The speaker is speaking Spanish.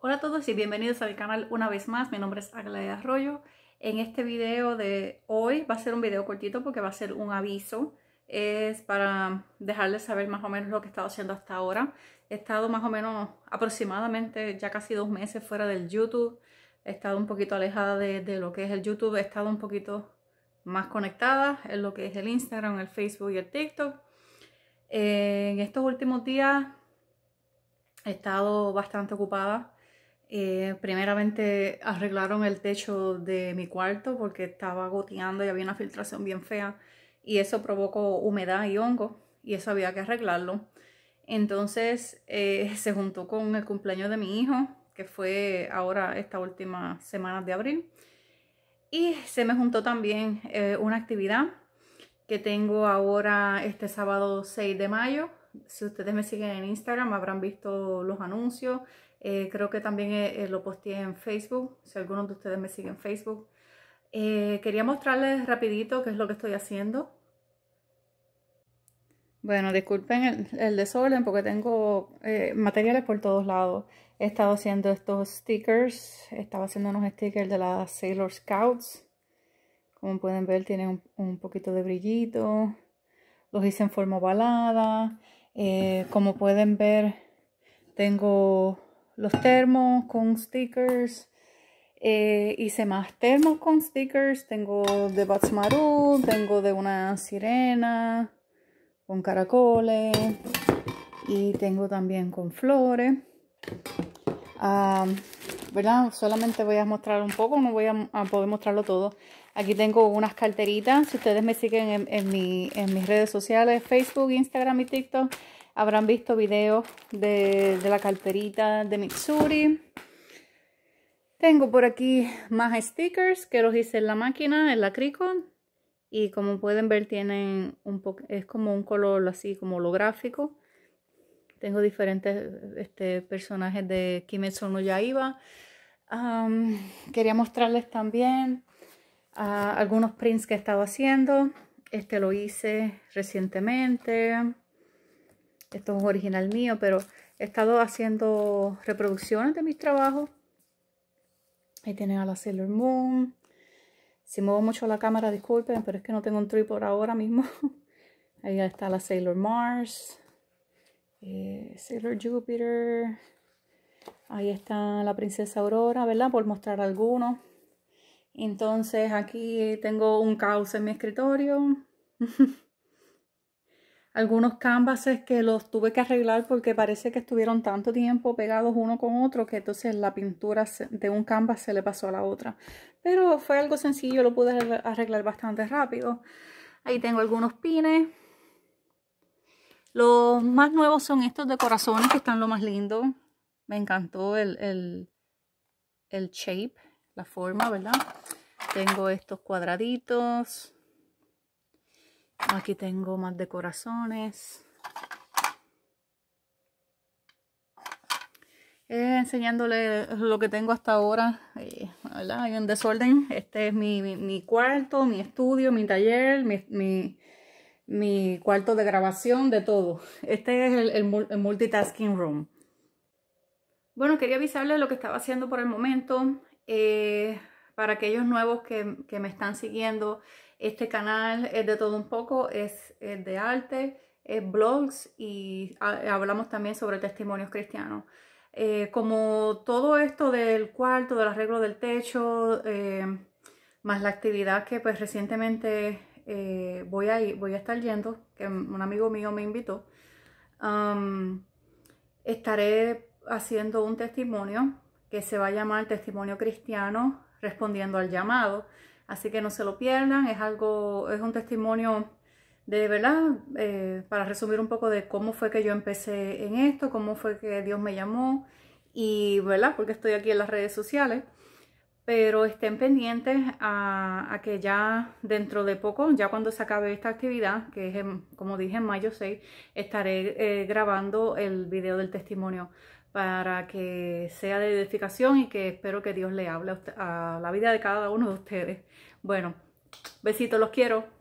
Hola a todos y bienvenidos al canal una vez más, mi nombre es Agla Arroyo. En este video de hoy va a ser un video cortito porque va a ser un aviso, es para dejarles saber más o menos lo que he estado haciendo hasta ahora. He estado más o menos aproximadamente ya casi dos meses fuera del YouTube, he estado un poquito alejada de lo que es el YouTube, he estado un poquito más conectada en lo que es el Instagram, el Facebook y el TikTok. En estos últimos días he estado bastante ocupada eh, primeramente arreglaron el techo de mi cuarto porque estaba goteando y había una filtración bien fea y eso provocó humedad y hongo y eso había que arreglarlo. Entonces eh, se juntó con el cumpleaños de mi hijo, que fue ahora esta última semana de abril. Y se me juntó también eh, una actividad que tengo ahora este sábado 6 de mayo. Si ustedes me siguen en Instagram habrán visto los anuncios. Eh, creo que también eh, eh, lo posteé en Facebook, si algunos de ustedes me siguen en Facebook. quería mostrarles rapidito qué es lo que estoy haciendo. Bueno, disculpen el, el desorden porque tengo materiales por todos lados. He estado haciendo estos stickers, estaba haciendo unos stickers de las Sailor Scouts. Como pueden ver, tiene un, poquito de brillito. Los hice en forma ovalada. Eh, como pueden ver, tengo los termos con stickers. Eh, hice más termos con stickers. Tengo de Batsmaru, tengo de una sirena con caracoles y tengo también con flores. Ah, Solamente voy a mostrar un poco, no voy a, poder mostrarlo todo. Aquí tengo unas carteritas. Si ustedes me siguen en, mis redes sociales, Facebook, Instagram y TikTok, habrán visto videos de, la carterita de Mitsuri. Tengo por aquí más stickers que los hice en la máquina, en la Cricon. Y como pueden ver, tienen un poco, es como un color así, como holográfico. Tengo diferentes este, personajes de Kimetsu no Yaiba quería mostrarles también algunos prints que he estado haciendo. Este lo hice recientemente. Esto es un original mío, pero he estado haciendo reproducciones de mis trabajos. Ahí tienen a la Sailor Moon. Si muevo mucho la cámara, disculpen, pero es que no tengo un por ahora mismo. Ahí está la Sailor Mars. Eh, Sailor Jupiter. Ahí está la princesa Aurora, ¿verdad? Por mostrar algunos. Entonces aquí tengo un caos en mi escritorio. algunos canvases que los tuve que arreglar porque parece que estuvieron tanto tiempo pegados uno con otro que entonces la pintura de un canvas se le pasó a la otra. Pero fue algo sencillo, lo pude arreglar bastante rápido. Ahí tengo algunos pines. Los más nuevos son estos de corazones que están lo más lindo. Me encantó el, shape, la forma, ¿verdad? Tengo estos cuadraditos. Aquí tengo más de corazones. Eh, enseñándole lo que tengo hasta ahora. Eh, Hay un desorden. Este es mi, cuarto, mi estudio, mi taller, mi, cuarto de grabación, de todo. Este es el multitasking room. Bueno, quería avisarles lo que estaba haciendo por el momento. Eh, para aquellos nuevos que, me están siguiendo, este canal es de todo un poco, es, de arte, es blogs y hablamos también sobre testimonios cristianos. Eh, como todo esto del cuarto, del arreglo del techo, eh, más la actividad que pues recientemente voy, a ir, voy a estar yendo, que un amigo mío me invitó, estaré haciendo un testimonio que se va a llamar Testimonio Cristiano Respondiendo al Llamado. Así que no se lo pierdan, es algo, es un testimonio de verdad, eh, para resumir un poco de cómo fue que yo empecé en esto, cómo fue que Dios me llamó y verdad, porque estoy aquí en las redes sociales. Pero estén pendientes a, que ya dentro de poco, ya cuando se acabe esta actividad, que es como dije en mayo 6, estaré eh, grabando el video del testimonio para que sea de edificación y que espero que Dios le hable a, la vida de cada uno de ustedes. Bueno, besitos, los quiero.